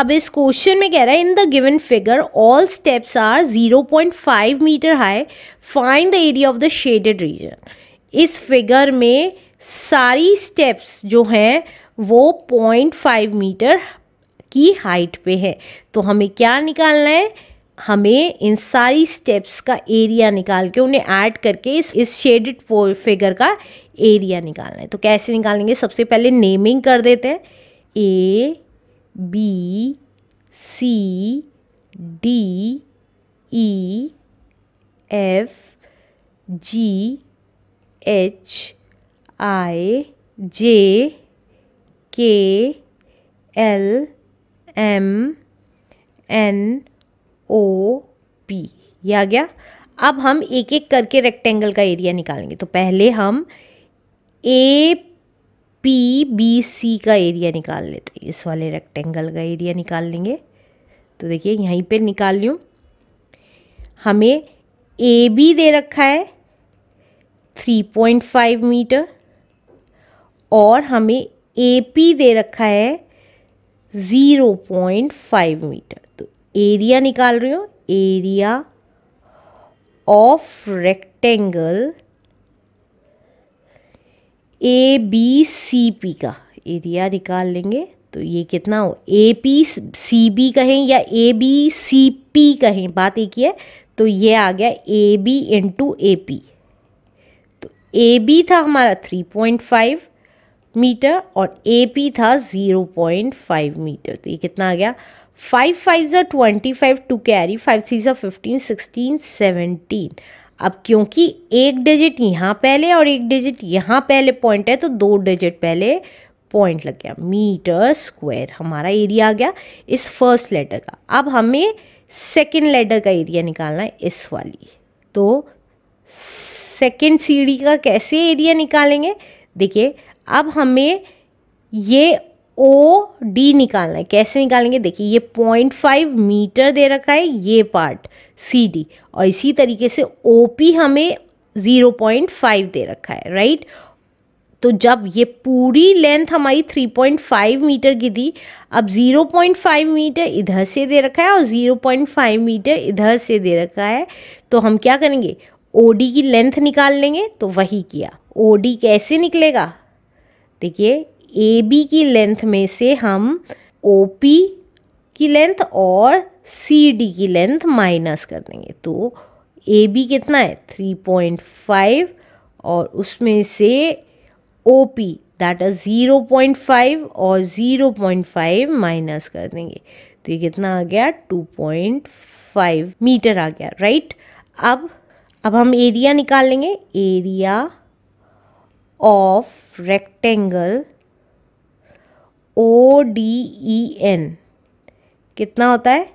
अब इस क्वेश्चन में कह रहा है in the given figure all steps are 0.5 metre high find the area of the shaded region इस फिगर में सारी स्टेप्स जो हैं वो 0.5 मीटर की हाइट पे है तो हमें क्या निकालना है हमें इन सारी स्टेप्स का एरिया निकाल के उन्हें ऐड करके इस इस शेडेड फिगर का एरिया निकालना है तो कैसे निकालेंगे सबसे पहले नेमिंग कर देते हैं A B C D E F G H I J K L M N O P ये आ गया अब हम एक एक करके रेक्टेंगल का एरिया निकालेंगे तो पहले हम ए पी बी सी का एरिया निकाल लेते हैं इस वाले रेक्टेंगल का एरिया निकाल लेंगे तो देखिए यहीं पे निकाल लूँ हमें ए बी दे रखा है थ्री पॉइंट फाइव मीटर और हमें ए पी दे रखा है ज़ीरो पॉइंट फाइव मीटर तो एरिया निकाल रही हूँ area of rectangle A B C P का एरिया निकाल लेंगे तो ये कितना हो ए पी सी बी कहें या ए बी सी पी कहें बात एक ही है तो ये आ गया A B into A P तो ए बी था हमारा थ्री पॉइंट फाइव मीटर और ए पी था ज़ीरो पॉइंट फाइव मीटर तो ये कितना आ गया फाइव फाइव ज़ा twenty five two carry five three ज़ा फिफ्टीन सिक्सटीन सेवनटीन अब क्योंकि एक डिजिट यहाँ पहले और एक डिजिट यहाँ पहले पॉइंट है तो दो डिजिट पहले पॉइंट लग गया मीटर स्क्वायर हमारा एरिया आ गया इस फर्स्ट लेटर का अब हमें सेकेंड लेटर का एरिया निकालना है इस वाली तो सेकेंड सीढ़ी का कैसे एरिया निकालेंगे देखिए अब हमें ये ओ डी निकालना है कैसे निकालेंगे देखिए ये पॉइंट फाइव मीटर दे रखा है ये पार्ट सी डी और इसी तरीके से ओ पी हमें ज़ीरो पॉइंट फाइव दे रखा है राइट तो जब ये पूरी लेंथ हमारी थ्री पॉइंट फाइव मीटर की थी अब ज़ीरो पॉइंट फाइव मीटर इधर से दे रखा है और ज़ीरो पॉइंट फाइव मीटर इधर से दे रखा है तो हम क्या करेंगे ओ डी की लेंथ निकाल लेंगे तो वही किया ओ डी कैसे निकलेगा देखिए ए बी की लेंथ में से हम ओ पी की लेंथ और सी डी की लेंथ माइनस कर देंगे तो ए बी कितना है थ्री पॉइंट फाइव और उसमें से O P that is zero point five और ज़ीरो पॉइंट फाइव माइनस कर देंगे तो ये कितना आ गया टू पॉइंट फाइव मीटर आ गया राइट अब अब हम एरिया निकाल लेंगे area of rectangle O D E N कितना होता है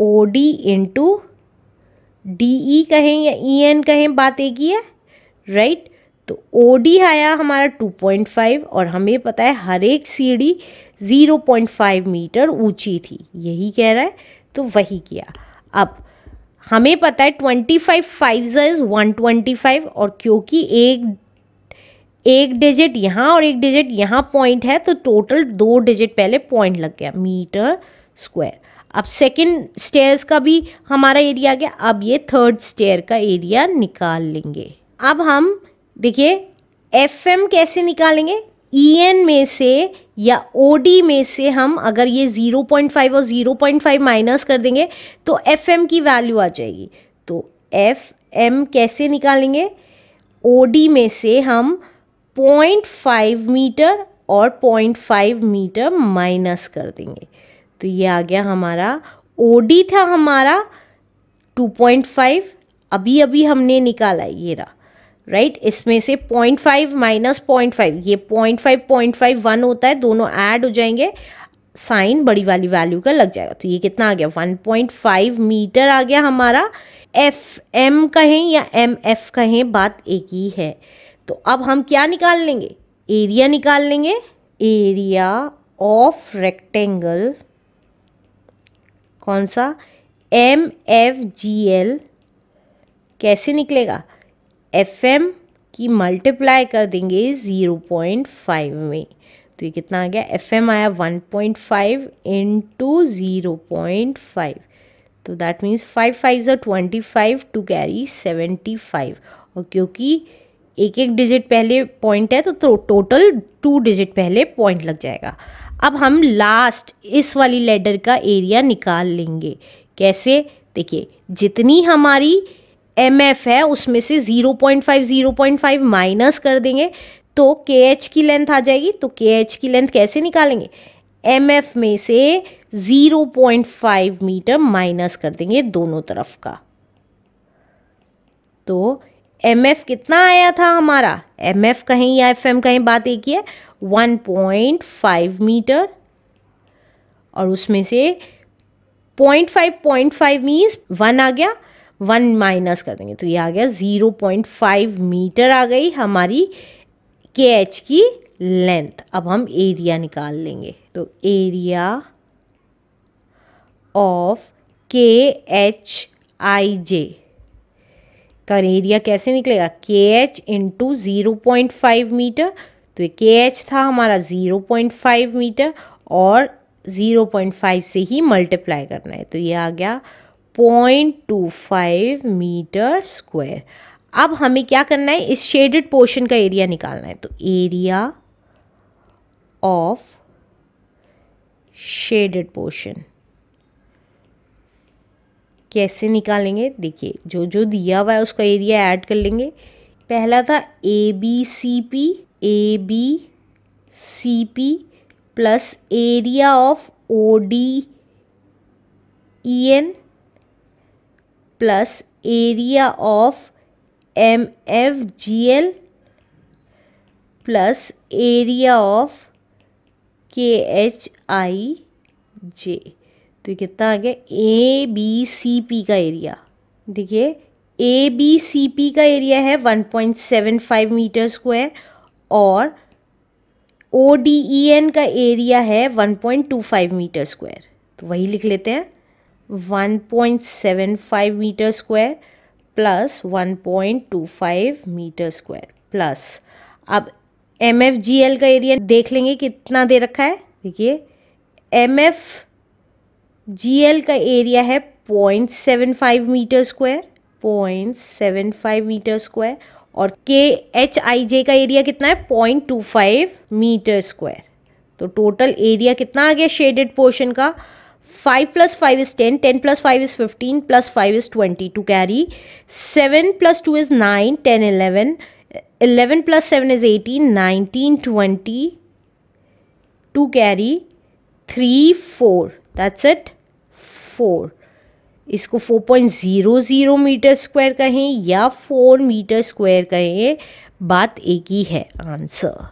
O D into D E कहें या ई e एन कहें बात एक ही है राइट तो ओ डी आया हमारा टू पॉइंट फाइव और हमें पता है हर एक सीढ़ी ज़ीरो पॉइंट फाइव मीटर ऊंची थी यही कह रहा है तो वही किया अब हमें पता है twenty five five is one twenty five और क्योंकि एक एक डिजिट यहाँ और एक डिजिट यहाँ पॉइंट है तो टोटल दो डिजिट पहले पॉइंट लग गया मीटर स्क्वायर अब सेकंड स्टेयर्स का भी हमारा एरिया आ गया अब ये थर्ड स्टेयर का एरिया निकाल लेंगे अब हम देखिए एफ एम कैसे निकालेंगे ई e एन में से या ओ डी में से हम अगर ये ज़ीरो पॉइंट फाइव और ज़ीरो पॉइंट फाइव माइनस कर देंगे तो एफ एम की वैल्यू आ जाएगी तो एफ एम कैसे निकालेंगे ओ डी में से हम 0.5 मीटर और 0.5 मीटर माइनस कर देंगे तो ये आ गया हमारा ओ था हमारा 2.5 अभी अभी हमने निकाला ये रहा राइट right? इसमें से 0.5 माइनस 0.5 ये 0.5 0.5 वन होता है दोनों ऐड हो जाएंगे साइन बड़ी वाली वैल्यू का लग जाएगा तो ये कितना आ गया 1.5 मीटर आ गया हमारा एफ एम कहें या एम एफ कहें बात एक ही है तो अब हम क्या निकाल लेंगे एरिया निकाल लेंगे एरिया ऑफ रेक्टेंगल कौन सा एम एफ जी एल कैसे निकलेगा एफ एम की मल्टीप्लाई कर देंगे ज़ीरो पॉइंट फाइव में तो ये कितना आ गया एफ एम आया one point five into zero point five तो दैट मीन्स फाइव फाइव ज़ा twenty five two carry seventy five और क्योंकि एक एक डिजिट पहले पॉइंट है तो, तो टोटल टू डिजिट पहले पॉइंट लग जाएगा अब हम लास्ट इस वाली लेडर का एरिया निकाल लेंगे कैसे देखिए जितनी हमारी एम एफ है उसमें से zero point five zero point five minus कर देंगे तो के एच की लेंथ आ जाएगी तो के एच की लेंथ कैसे निकालेंगे एम एफ में से zero point five metre minus कर देंगे दोनों तरफ का तो एम एफ कितना आया था हमारा एम एफ कहीं या एफ एम कहीं बात एक ही है वन पॉइंट फाइव मीटर और उसमें से point five point five means one आ गया वन माइनस कर देंगे तो ये आ गया ज़ीरो पॉइंट फाइव मीटर आ गई हमारी के एच की लेंथ अब हम एरिया निकाल लेंगे तो area of K H I J इसका एरिया कैसे निकलेगा K H into zero point five metre तो ये के एच था हमारा ज़ीरो पॉइंट फाइव मीटर और ज़ीरो पॉइंट फाइव से ही मल्टीप्लाई करना है तो ये आ गया point two five metre square अब हमें क्या करना है इस शेडेड पोर्शन का एरिया निकालना है तो एरिया ऑफ शेडेड पोर्शन कैसे निकालेंगे देखिए जो जो दिया हुआ है उसका एरिया ऐड कर लेंगे पहला था A B C P A B C P plus area of O D E N plus area of M F G L plus area of K H I J तो ये कितना आ गया A B C P का area देखिए A B C P का area है 1.75 metre square और ओ डी ई एन का एरिया है 1.25 मीटर स्क्वायर तो वही लिख लेते हैं 1.75 metre square plus 1.25 metre square plus अब एम एफ जी एल का एरिया देख लेंगे कितना दे रखा है देखिए एम एफ जीएल का एरिया है point seven five metre square point seven five metre square और के एच आई जे का एरिया कितना है point two five metre square तो टोटल एरिया कितना आ गया शेडेड पोर्शन का five plus five is ten ten plus five is fifteen plus five is twenty two carry seven plus two is nine ten eleven eleven plus seven is eighteen nineteen twenty two carry three four that's it four इसको 4.00 metre square कहें या 4 metre square कहें बात एक ही है answer